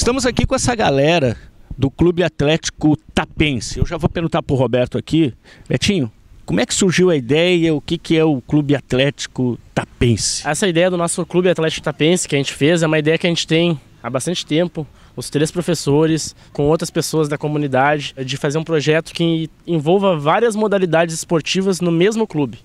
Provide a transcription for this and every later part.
Estamos aqui com essa galera do Clube Atlético Tapense. Eu já vou perguntar para o Roberto aqui. Betinho, como é que surgiu a ideia? O que, que é o Clube Atlético Tapense? Essa ideia do nosso Clube Atlético Tapense que a gente fez é uma ideia que a gente tem há bastante tempo. Os três professores, com outras pessoas da comunidade, de fazer um projeto que envolva várias modalidades esportivas no mesmo clube.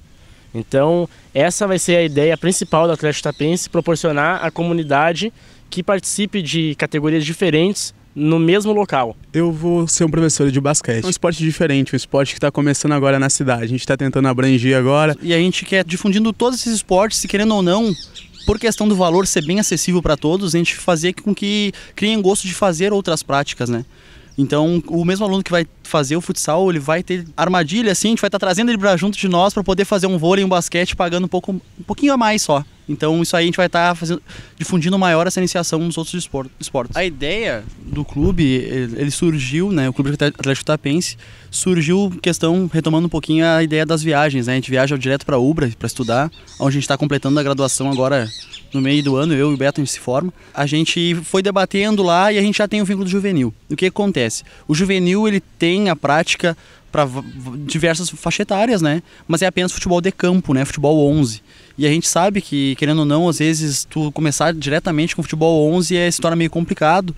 Então, essa vai ser a ideia principal do Atlético Tapense, proporcionar à comunidade que participe de categorias diferentes no mesmo local. Eu vou ser um professor de basquete. É um esporte diferente, um esporte que está começando agora na cidade. A gente está tentando abranger agora. E a gente quer difundindo todos esses esportes, se querendo ou não, por questão do valor ser bem acessível para todos, a gente fazer com que criem gosto de fazer outras práticas, né? Então, o mesmo aluno que vai fazer o futsal, ele vai ter armadilha, assim, a gente vai estar tá trazendo ele para junto de nós para poder fazer um vôlei, um basquete, pagando um, pouco, um pouquinho a mais só. Então isso aí a gente vai estar tá difundindo maior essa iniciação nos outros esportes. A ideia do clube, ele surgiu, né, o Clube Atlético Tapense, surgiu questão, retomando um pouquinho a ideia das viagens, né, a gente viaja direto para Ubra para estudar, onde a gente está completando a graduação agora no meio do ano, eu e o Beto a gente se forma. A gente foi debatendo lá e a gente já tem o vínculo do juvenil. O que acontece? O juvenil ele tem tem a prática para diversas faixas etárias, né? Mas é apenas futebol de campo, né? Futebol 11. E a gente sabe que, querendo ou não, às vezes tu começar diretamente com futebol 11 é, se torna meio complicado.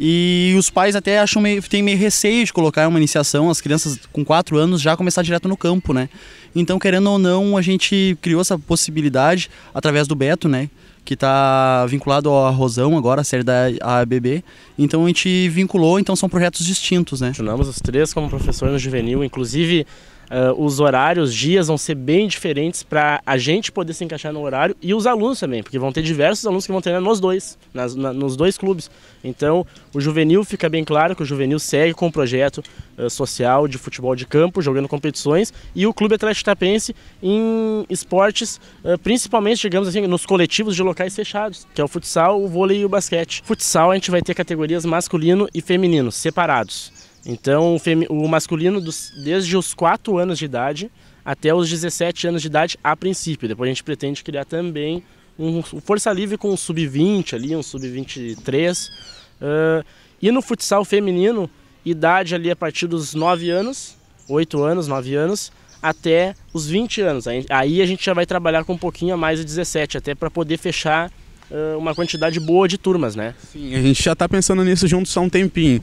E os pais até acham meio, tem meio receio de colocar uma iniciação, as crianças com 4 anos já começar direto no campo, né? Então, querendo ou não, a gente criou essa possibilidade através do Beto, né? que está vinculado à Rosão agora, a série da ABB. Então a gente vinculou, então são projetos distintos, né? Continuamos os três como professores no juvenil, inclusive Uh, os horários, os dias vão ser bem diferentes para a gente poder se encaixar no horário e os alunos também, porque vão ter diversos alunos que vão treinar nos dois, nas, na, nos dois clubes. Então, o juvenil fica bem claro que o juvenil segue com o um projeto uh, social de futebol de campo, jogando competições, e o clube Atlético Tapense em esportes, uh, principalmente, digamos assim, nos coletivos de locais fechados, que é o futsal, o vôlei e o basquete. Futsal a gente vai ter categorias masculino e feminino separados. Então, o masculino, desde os 4 anos de idade até os 17 anos de idade, a princípio. Depois a gente pretende criar também um Força Livre com um sub-20 ali, um sub-23. Uh, ah, e no futsal feminino, idade ali a partir dos 9 anos, 8 anos, 9 anos, até os 20 anos. Aí a gente já vai trabalhar com um pouquinho a mais de 17, até para poder fechar uh, uma quantidade boa de turmas, né? Sim, a gente já está pensando nisso juntos há um tempinho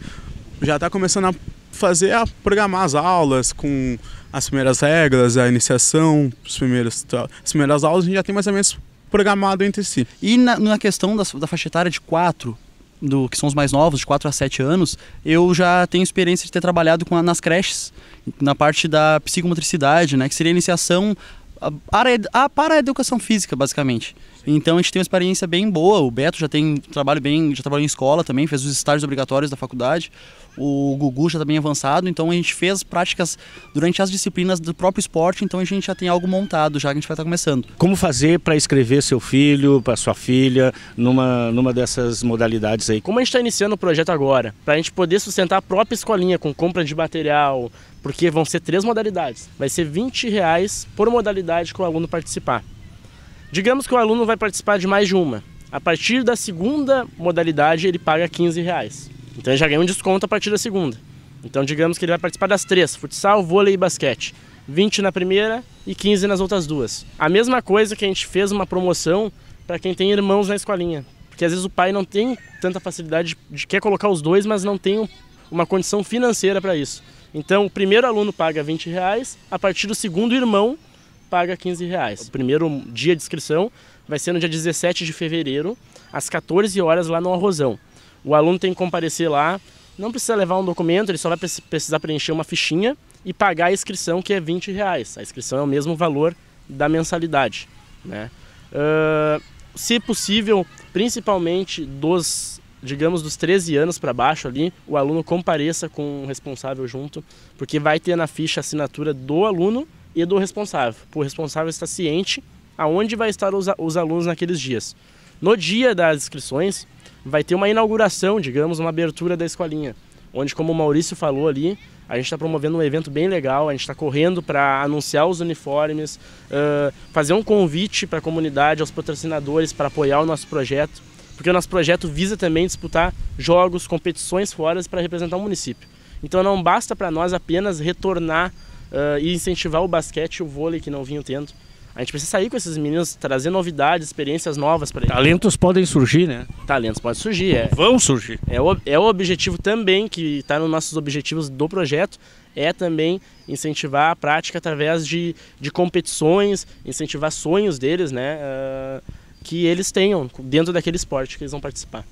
já está começando a fazer a programar as aulas com as primeiras regras, a iniciação, os primeiros, as primeiras aulas a gente já tem mais ou menos programado entre si. E na, na questão da, da faixa etária de 4, do, que são os mais novos, de 4 a 7 anos, eu já tenho experiência de ter trabalhado com a, nas creches, na parte da psicomotricidade, né, que seria a iniciação a, para a educação física, basicamente. Então a gente tem uma experiência bem boa. O Beto já tem trabalho bem, já trabalhou em escola também, fez os estágios obrigatórios da faculdade. O Gugu já está bem avançado, então a gente fez práticas durante as disciplinas do próprio esporte, então a gente já tem algo montado já que a gente vai estar tá começando. Como fazer para escrever seu filho, para sua filha, numa, numa dessas modalidades aí? Como a gente está iniciando o projeto agora, para a gente poder sustentar a própria escolinha com compra de material, porque vão ser três modalidades. Vai ser 20 reais por modalidade que o aluno participar. Digamos que o aluno vai participar de mais de uma. A partir da segunda modalidade, ele paga 15 reais. Então ele já ganha um desconto a partir da segunda. Então digamos que ele vai participar das três, futsal, vôlei e basquete. 20 na primeira e 15 nas outras duas. A mesma coisa que a gente fez uma promoção para quem tem irmãos na escolinha. Porque às vezes o pai não tem tanta facilidade de, de quer colocar os dois, mas não tem uma condição financeira para isso. Então, o primeiro aluno paga 20 reais, a partir do segundo irmão paga 15 reais. O primeiro dia de inscrição vai ser no dia 17 de fevereiro, às 14 horas, lá no Arrozão. O aluno tem que comparecer lá, não precisa levar um documento, ele só vai precisar preencher uma fichinha e pagar a inscrição, que é 20 reais. A inscrição é o mesmo valor da mensalidade. Né? Uh, se possível, principalmente dos digamos, dos 13 anos para baixo ali, o aluno compareça com o responsável junto, porque vai ter na ficha a assinatura do aluno e do responsável. O responsável está ciente aonde vai estar os, os alunos naqueles dias. No dia das inscrições, vai ter uma inauguração, digamos, uma abertura da escolinha, onde, como o Maurício falou ali, a gente está promovendo um evento bem legal, a gente está correndo para anunciar os uniformes, uh, fazer um convite para a comunidade, aos patrocinadores, para apoiar o nosso projeto porque o nosso projeto visa também disputar jogos, competições fora para representar o município. Então não basta para nós apenas retornar uh, e incentivar o basquete e o vôlei que não vinham tendo. A gente precisa sair com esses meninos, trazer novidades, experiências novas para eles. Talentos podem surgir, né? Talentos podem surgir, é. Vão surgir. É o, é o objetivo também, que está nos nossos objetivos do projeto, é também incentivar a prática através de, de competições, incentivar sonhos deles, né? Uh que eles tenham dentro daquele esporte que eles vão participar.